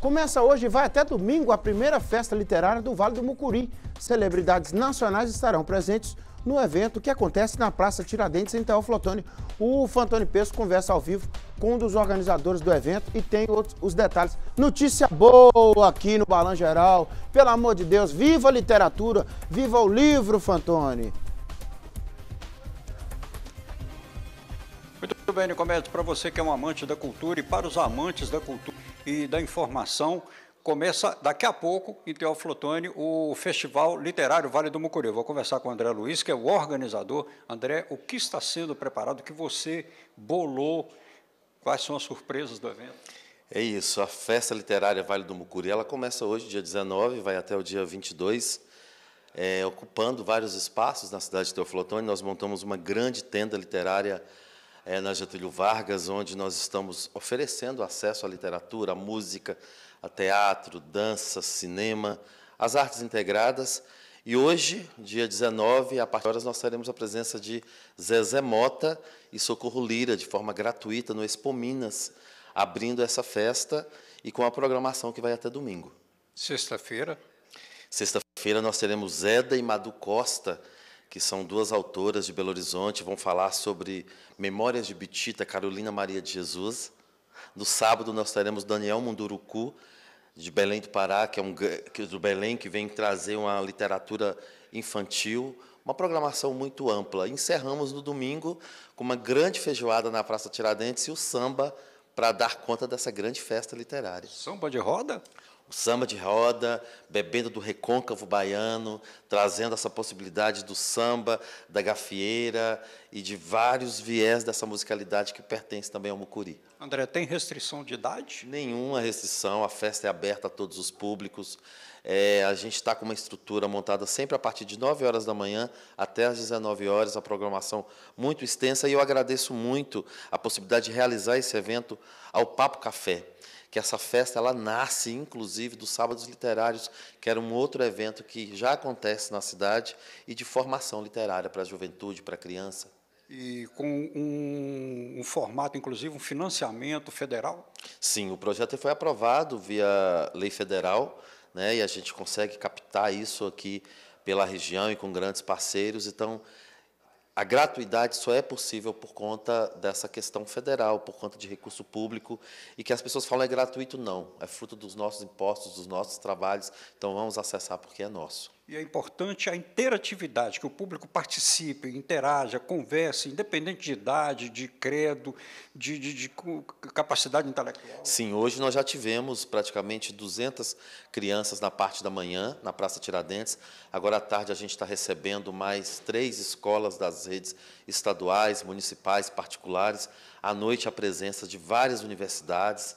Começa hoje e vai até domingo a primeira festa literária do Vale do Mucuri. Celebridades nacionais estarão presentes no evento que acontece na Praça Tiradentes, em Teoflotone. O Fantoni Peso conversa ao vivo com um dos organizadores do evento e tem outros, os detalhes. Notícia boa aqui no Balan Geral. Pelo amor de Deus, viva a literatura, viva o livro, Fantoni. Muito bem, Nicomedes, para você que é um amante da cultura e para os amantes da cultura e da informação. Começa daqui a pouco, em Teoflotone, o Festival Literário Vale do Mucuri. Eu vou conversar com o André Luiz, que é o organizador. André, o que está sendo preparado, o que você bolou, quais são as surpresas do evento? É isso, a Festa Literária Vale do Mucuri, ela começa hoje, dia 19, vai até o dia 22, é, ocupando vários espaços na cidade de Teoflotone. Nós montamos uma grande tenda literária é, na Getúlio Vargas, onde nós estamos oferecendo acesso à literatura, à música, a teatro, dança, cinema, as artes integradas. E hoje, dia 19, a partir de horas, nós teremos a presença de Zezé Mota e Socorro Lira, de forma gratuita, no Expo Minas, abrindo essa festa e com a programação que vai até domingo. Sexta-feira? Sexta-feira nós teremos Zeda e Madu Costa, que são duas autoras de Belo Horizonte, vão falar sobre Memórias de Bitita, Carolina Maria de Jesus. No sábado nós teremos Daniel Munduruku, de Belém do Pará, que é um que, é do Belém que vem trazer uma literatura infantil, uma programação muito ampla. Encerramos no domingo com uma grande feijoada na Praça Tiradentes e o samba para dar conta dessa grande festa literária. Samba de roda? o samba de roda, bebendo do recôncavo baiano, trazendo essa possibilidade do samba, da gafieira e de vários viés dessa musicalidade que pertence também ao Mucuri. André, tem restrição de idade? Nenhuma restrição, a festa é aberta a todos os públicos. É, a gente está com uma estrutura montada sempre a partir de 9 horas da manhã até as 19 horas, a programação muito extensa, e eu agradeço muito a possibilidade de realizar esse evento ao Papo Café que essa festa ela nasce, inclusive, dos Sábados Literários, que era um outro evento que já acontece na cidade e de formação literária para a juventude, para a criança. E com um, um, formato, inclusive, um financiamento federal? Sim, o projeto foi aprovado via lei federal, né, e a gente consegue captar isso aqui pela região e com grandes parceiros. Então, a gratuidade só é possível por conta dessa questão federal, por conta de recurso público, e que as pessoas falam é gratuito, não, é fruto dos nossos impostos, dos nossos trabalhos, então vamos acessar porque é nosso e é importante a interatividade, que o público participe, interaja, converse, independente de idade, de credo, de, de, de, capacidade intelectual. Sim, hoje nós já tivemos praticamente 200 crianças na parte da manhã, na Praça Tiradentes. Agora à tarde a gente está recebendo mais três escolas das redes estaduais, municipais, particulares. À noite a presença de várias universidades.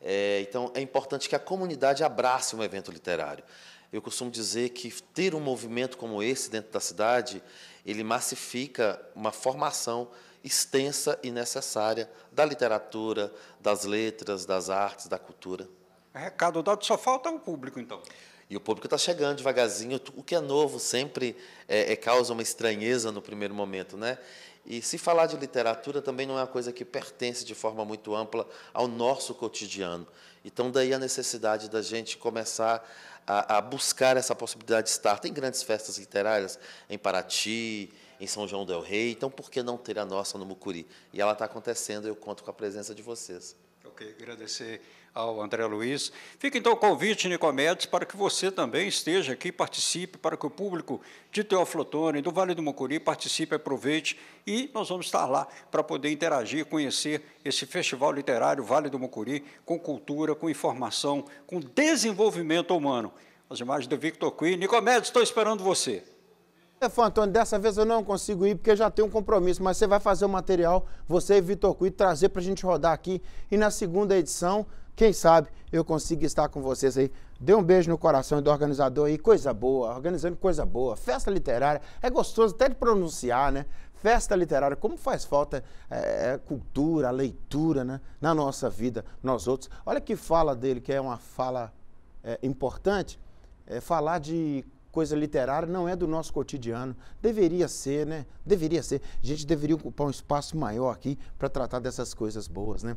É, então é importante que a comunidade abrace um evento literário. Eu costumo dizer que ter um movimento como esse dentro da cidade, ele massifica uma formação extensa e necessária da literatura, das letras, das artes, da cultura. Recado dado, só falta o público, então. E o público está chegando devagarzinho. O que é novo sempre é, é, causa uma estranheza no primeiro momento, né? E se falar de literatura também não é uma coisa que pertence de forma muito ampla ao nosso cotidiano. Então, daí a necessidade da gente começar a, a buscar essa possibilidade de estar. Tem grandes festas literárias em Paraty, em São João del Rei, então por que não ter a nossa no Mucuri? E ela está acontecendo, eu conto com a presença de vocês. Ok, agradecer ao André Luiz. Fica então o convite, Nicomedes, para que você também esteja aqui, participe, para que o público de Teoflotone, do Vale do Mucuri, participe, aproveite, e nós vamos estar lá para poder interagir, conhecer esse festival literário Vale do Mucuri, com cultura, com informação, com desenvolvimento humano. As imagens do Victor Queen. Nicomedes, estou esperando você. Stefan Antônio, dessa vez eu não consigo ir porque já tenho um compromisso, mas você vai fazer o material, você e Vitor Cui, trazer para a gente rodar aqui. E na segunda edição, quem sabe eu consigo estar com vocês aí. Dê um beijo no coração do organizador aí, coisa boa, organizando coisa boa. Festa literária, é gostoso até de pronunciar, né? Festa literária, como faz falta é, é cultura, leitura, né? Na nossa vida, nós outros. Olha que fala dele, que é uma fala é, importante, é falar de coisa literária não é do nosso cotidiano. Deveria ser, né? Deveria ser. A gente deveria ocupar um espaço maior aqui para tratar dessas coisas boas, né?